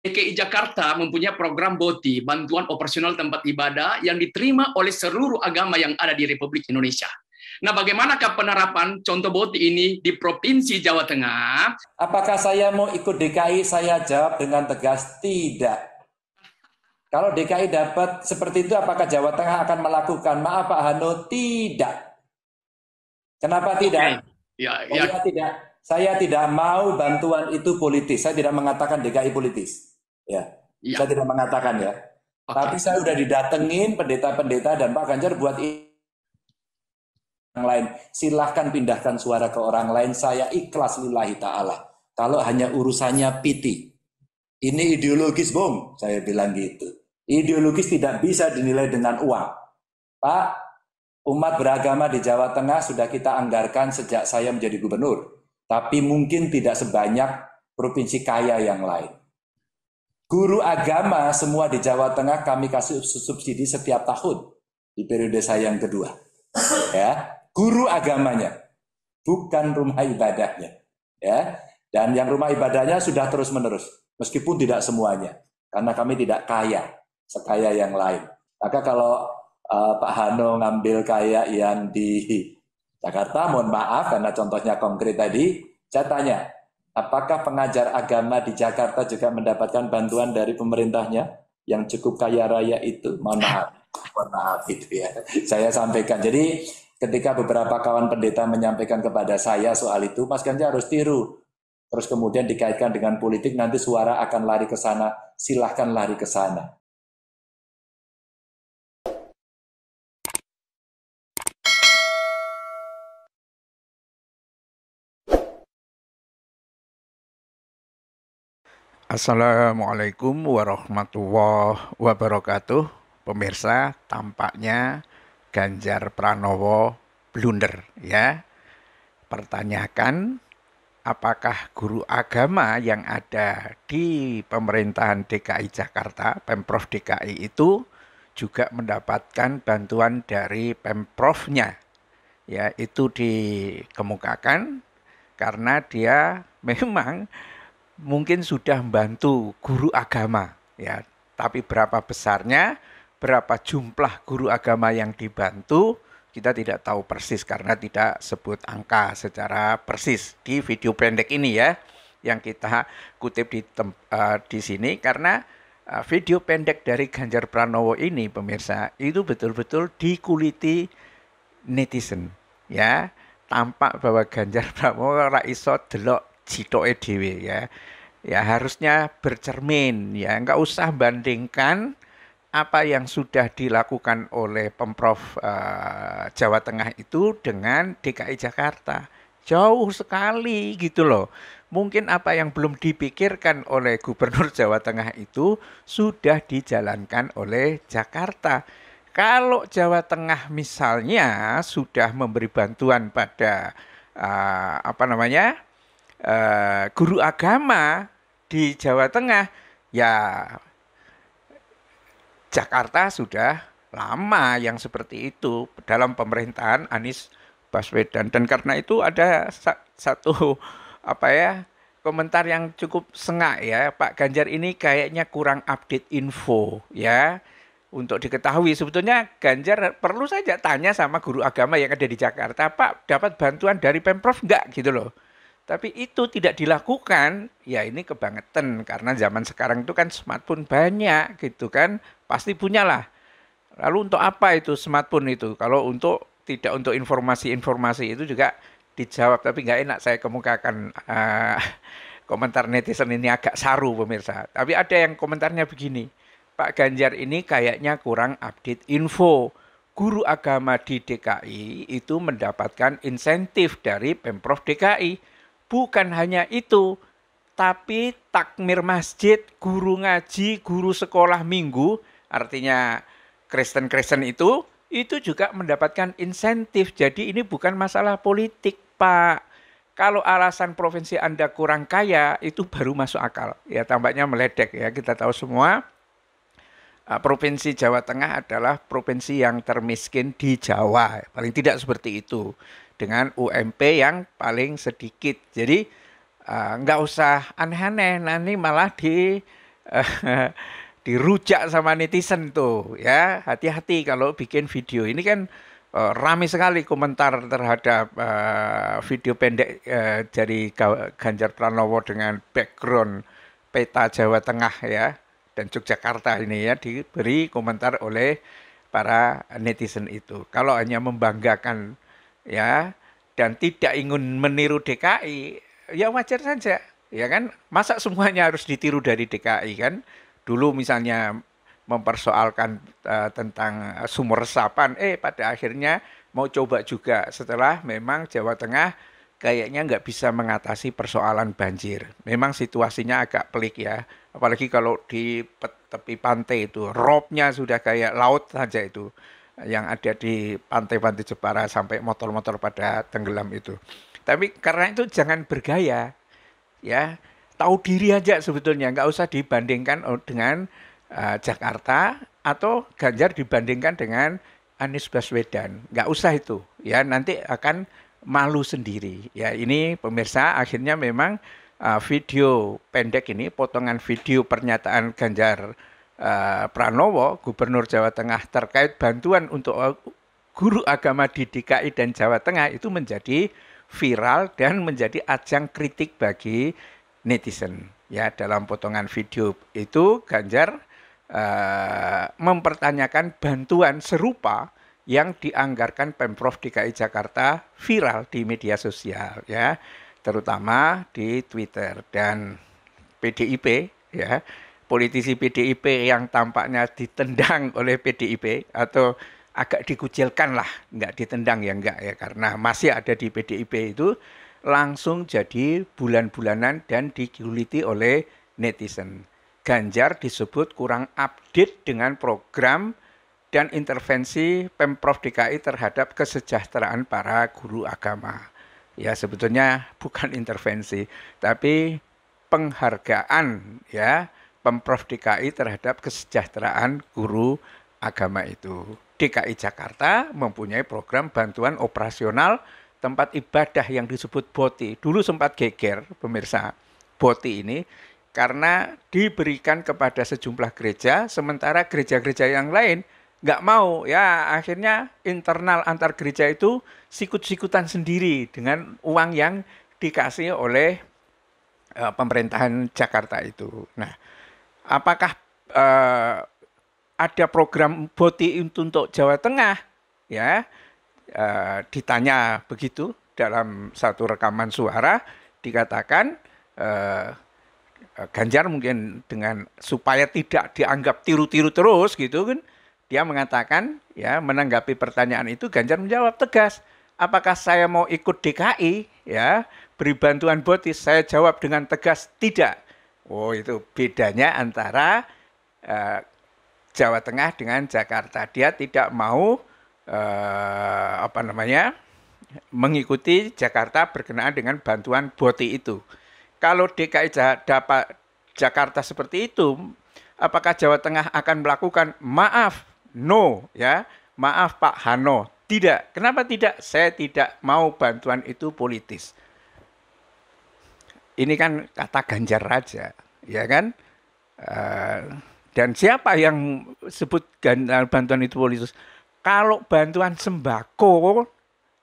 DKI Jakarta mempunyai program BOTI, Bantuan Operasional Tempat Ibadah, yang diterima oleh seluruh agama yang ada di Republik Indonesia. Nah, bagaimanakah penerapan contoh BOTI ini di Provinsi Jawa Tengah? Apakah saya mau ikut DKI? Saya jawab dengan tegas, tidak. Kalau DKI dapat seperti itu, apakah Jawa Tengah akan melakukan? Maaf Pak Hano, tidak. Kenapa tidak? Ya, okay. Oh, ya, ya. tidak. Saya tidak mau bantuan itu politis. Saya tidak mengatakan DKI politis. Ya. ya. Saya tidak mengatakan ya. Okay. Tapi saya sudah didatengin pendeta-pendeta dan Pak Ganjar buat yang lain. Silahkan pindahkan suara ke orang lain. Saya ikhlas lillahi ta'ala. Kalau hanya urusannya piti. Ini ideologis, Bung. Saya bilang gitu. Ideologis tidak bisa dinilai dengan uang. Pak, umat beragama di Jawa Tengah sudah kita anggarkan sejak saya menjadi gubernur. Tapi mungkin tidak sebanyak provinsi kaya yang lain. Guru agama semua di Jawa Tengah kami kasih subsidi setiap tahun di periode saya yang kedua. Ya, guru agamanya, bukan rumah ibadahnya. Ya, dan yang rumah ibadahnya sudah terus menerus, meskipun tidak semuanya, karena kami tidak kaya sekaya yang lain. Maka kalau uh, Pak Hano ngambil kaya yang di Jakarta, mohon maaf karena contohnya konkret tadi, saya tanya, Apakah pengajar agama di Jakarta juga mendapatkan bantuan dari pemerintahnya yang cukup kaya raya itu? Mohon maaf, mohon maaf itu ya. Saya sampaikan. Jadi ketika beberapa kawan pendeta menyampaikan kepada saya soal itu, Mas Ganjar harus tiru. Terus kemudian dikaitkan dengan politik, nanti suara akan lari ke sana. Silahkan lari ke sana. Assalamualaikum warahmatullahi wabarakatuh. Pemirsa, tampaknya Ganjar Pranowo blunder ya. Pertanyakan apakah guru agama yang ada di pemerintahan DKI Jakarta, Pemprov DKI itu juga mendapatkan bantuan dari Pemprovnya. Ya, itu dikemukakan karena dia memang mungkin sudah membantu guru agama ya tapi berapa besarnya berapa jumlah guru agama yang dibantu kita tidak tahu persis karena tidak sebut angka secara persis di video pendek ini ya yang kita kutip di uh, di sini karena uh, video pendek dari Ganjar Pranowo ini pemirsa itu betul-betul dikuliti netizen ya tampak bahwa Ganjar Pranowo ora iso delok Cito edw ya. Ya harusnya bercermin ya, nggak usah bandingkan apa yang sudah dilakukan oleh Pemprov uh, Jawa Tengah itu dengan DKI Jakarta. Jauh sekali gitu loh. Mungkin apa yang belum dipikirkan oleh Gubernur Jawa Tengah itu sudah dijalankan oleh Jakarta. Kalau Jawa Tengah misalnya sudah memberi bantuan pada uh, apa namanya? Eh, guru agama di Jawa Tengah ya Jakarta sudah lama yang seperti itu dalam pemerintahan Anies Baswedan dan karena itu ada satu apa ya komentar yang cukup sengak ya Pak Ganjar ini kayaknya kurang update info ya untuk diketahui sebetulnya Ganjar perlu saja tanya sama guru agama yang ada di Jakarta Pak dapat bantuan dari pemprov enggak gitu loh tapi itu tidak dilakukan, ya ini kebangetan karena zaman sekarang itu kan smartphone banyak gitu kan, pasti punya lah. Lalu untuk apa itu smartphone itu? Kalau untuk tidak untuk informasi-informasi itu juga dijawab, tapi nggak enak saya kemukakan uh, komentar netizen ini agak saru pemirsa. Tapi ada yang komentarnya begini, Pak Ganjar ini kayaknya kurang update info guru agama di DKI itu mendapatkan insentif dari Pemprov DKI bukan hanya itu, tapi takmir masjid, guru ngaji, guru sekolah minggu, artinya Kristen-Kristen itu, itu juga mendapatkan insentif. Jadi ini bukan masalah politik, Pak. Kalau alasan provinsi Anda kurang kaya, itu baru masuk akal. Ya tampaknya meledek ya, kita tahu semua. Ah, provinsi Jawa Tengah adalah provinsi yang termiskin di Jawa, paling tidak seperti itu dengan UMP yang paling sedikit. Jadi uh, nggak usah aneh-aneh, nanti malah di uh, dirujak sama netizen tuh ya. Hati-hati kalau bikin video. Ini kan uh, rame sekali komentar terhadap uh, video pendek uh, dari Ganjar Pranowo dengan background peta Jawa Tengah ya dan Yogyakarta ini ya diberi komentar oleh para netizen itu. Kalau hanya membanggakan ya dan tidak ingin meniru DKI, ya wajar saja, ya kan? Masa semuanya harus ditiru dari DKI kan? Dulu misalnya mempersoalkan uh, tentang sumur resapan, eh pada akhirnya mau coba juga setelah memang Jawa Tengah kayaknya nggak bisa mengatasi persoalan banjir. Memang situasinya agak pelik ya, apalagi kalau di tepi pantai itu, robnya sudah kayak laut saja itu yang ada di pantai-pantai Jepara sampai motor-motor pada tenggelam itu. Tapi karena itu jangan bergaya, ya tahu diri aja sebetulnya, nggak usah dibandingkan oh, dengan uh, Jakarta atau Ganjar dibandingkan dengan Anies Baswedan, nggak usah itu, ya nanti akan malu sendiri. Ya ini pemirsa akhirnya memang uh, video pendek ini, potongan video pernyataan Ganjar Eh, Pranowo, Gubernur Jawa Tengah terkait bantuan untuk eh, guru agama di DKI dan Jawa Tengah itu menjadi viral dan menjadi ajang kritik bagi netizen. Ya, dalam potongan video itu Ganjar uh, mempertanyakan bantuan serupa yang dianggarkan Pemprov DKI Jakarta viral di media sosial ya, terutama di Twitter dan PDIP ya politisi PDIP yang tampaknya ditendang oleh PDIP atau agak dikucilkan lah, nggak ditendang ya nggak ya karena masih ada di PDIP itu langsung jadi bulan-bulanan dan dikuliti oleh netizen. Ganjar disebut kurang update dengan program dan intervensi Pemprov DKI terhadap kesejahteraan para guru agama. Ya sebetulnya bukan intervensi, tapi penghargaan ya Pemprov DKI terhadap kesejahteraan guru agama itu. DKI Jakarta mempunyai program bantuan operasional tempat ibadah yang disebut BOTI. Dulu sempat geger pemirsa BOTI ini karena diberikan kepada sejumlah gereja, sementara gereja-gereja yang lain nggak mau. Ya akhirnya internal antar gereja itu sikut-sikutan sendiri dengan uang yang dikasih oleh eh, pemerintahan Jakarta itu. Nah, apakah uh, ada program boti untuk Jawa Tengah ya uh, ditanya begitu dalam satu rekaman suara dikatakan uh, Ganjar mungkin dengan supaya tidak dianggap tiru-tiru terus gitu kan dia mengatakan ya menanggapi pertanyaan itu Ganjar menjawab tegas apakah saya mau ikut DKI ya beri bantuan botis saya jawab dengan tegas tidak Oh itu bedanya antara eh, Jawa Tengah dengan Jakarta. Dia tidak mau eh, apa namanya mengikuti Jakarta berkenaan dengan bantuan BOTI itu. Kalau DKI dapat Jakarta seperti itu, apakah Jawa Tengah akan melakukan maaf? No, ya. Maaf Pak Hano, tidak. Kenapa tidak? Saya tidak mau bantuan itu politis. Ini kan kata Ganjar Raja, ya kan? Eh, dan siapa yang sebut eh, bantuan itu politis? Kalau bantuan sembako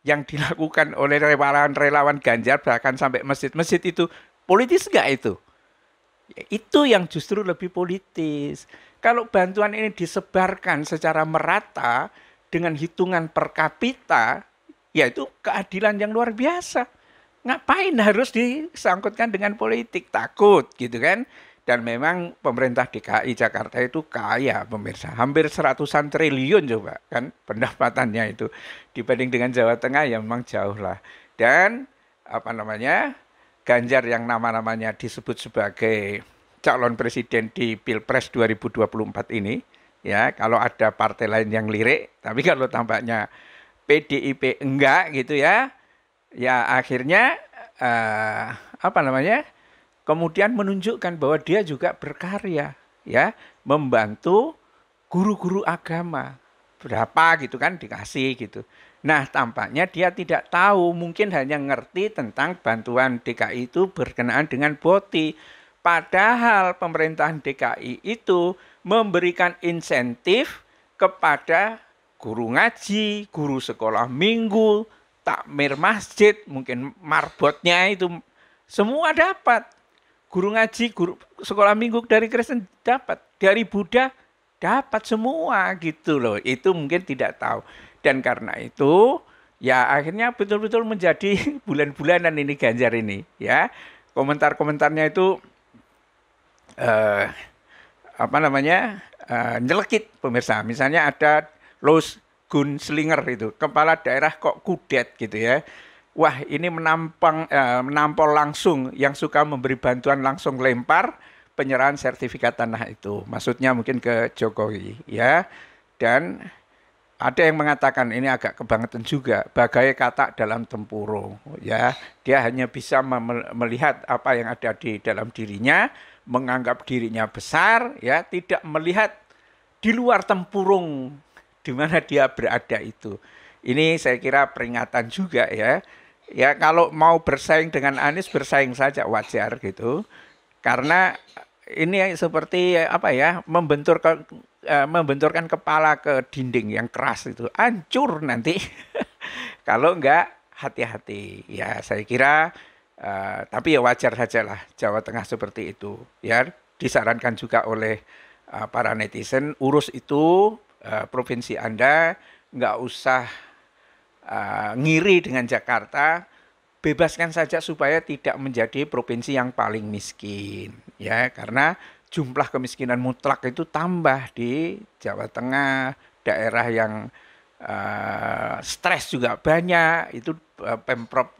yang dilakukan oleh relawan-relawan Ganjar bahkan sampai masjid-masjid itu politis nggak itu? Itu yang justru lebih politis. Kalau bantuan ini disebarkan secara merata dengan hitungan per kapita, yaitu keadilan yang luar biasa ngapain harus disangkutkan dengan politik? Takut gitu kan. Dan memang pemerintah DKI Jakarta itu kaya pemirsa, hampir seratusan triliun coba kan pendapatannya itu dibanding dengan Jawa Tengah ya memang jauh lah. Dan apa namanya Ganjar yang nama-namanya disebut sebagai calon presiden di Pilpres 2024 ini ya kalau ada partai lain yang lirik tapi kalau tampaknya PDIP enggak gitu ya ya akhirnya uh, apa namanya kemudian menunjukkan bahwa dia juga berkarya ya membantu guru-guru agama berapa gitu kan dikasih gitu nah tampaknya dia tidak tahu mungkin hanya ngerti tentang bantuan DKI itu berkenaan dengan boti padahal pemerintahan DKI itu memberikan insentif kepada guru ngaji, guru sekolah minggu, takmir masjid, mungkin marbotnya itu semua dapat. Guru ngaji, guru sekolah minggu dari Kristen dapat, dari Buddha dapat semua gitu loh. Itu mungkin tidak tahu. Dan karena itu ya akhirnya betul-betul menjadi bulan-bulanan ini Ganjar ini ya. Komentar-komentarnya itu eh apa namanya? Eh, nyelekit pemirsa. Misalnya ada Los gunslinger itu, kepala daerah kok kudet gitu ya. Wah, ini menampang eh, menampol langsung yang suka memberi bantuan langsung lempar penyerahan sertifikat tanah itu. Maksudnya mungkin ke Jokowi ya. Dan ada yang mengatakan ini agak kebangetan juga, bagai kata dalam tempurung ya. Dia hanya bisa melihat apa yang ada di dalam dirinya, menganggap dirinya besar ya, tidak melihat di luar tempurung di mana dia berada itu. Ini saya kira peringatan juga ya. Ya kalau mau bersaing dengan Anies bersaing saja wajar gitu. Karena ini seperti apa ya membentur membenturkan eh, membenturkan kepala ke dinding yang keras itu hancur nanti kalau enggak hati-hati ya saya kira uh, tapi ya wajar saja lah Jawa Tengah seperti itu ya disarankan juga oleh uh, para netizen urus itu Eh, provinsi Anda, nggak usah uh, ngiri dengan Jakarta, bebaskan saja supaya tidak menjadi provinsi yang paling miskin, ya karena jumlah kemiskinan mutlak itu tambah di Jawa Tengah, daerah yang uh, stres juga banyak, itu uh, pemprov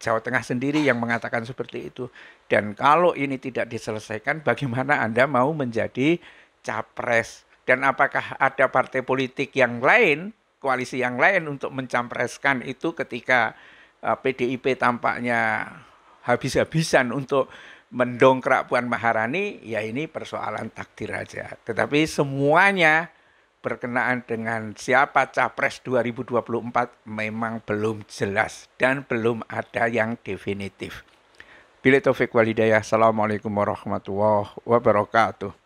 Jawa Tengah sendiri yang mengatakan seperti itu. Dan kalau ini tidak diselesaikan, bagaimana Anda mau menjadi capres? dan apakah ada partai politik yang lain, koalisi yang lain untuk mencampreskan itu ketika PDIP eh, tampaknya habis-habisan untuk mendongkrak Puan Maharani, ya ini persoalan takdir aja. Tetapi semuanya berkenaan dengan siapa capres 2024 memang belum jelas dan belum ada yang definitif. Bila Taufik Walidaya, Assalamualaikum warahmatullahi wabarakatuh.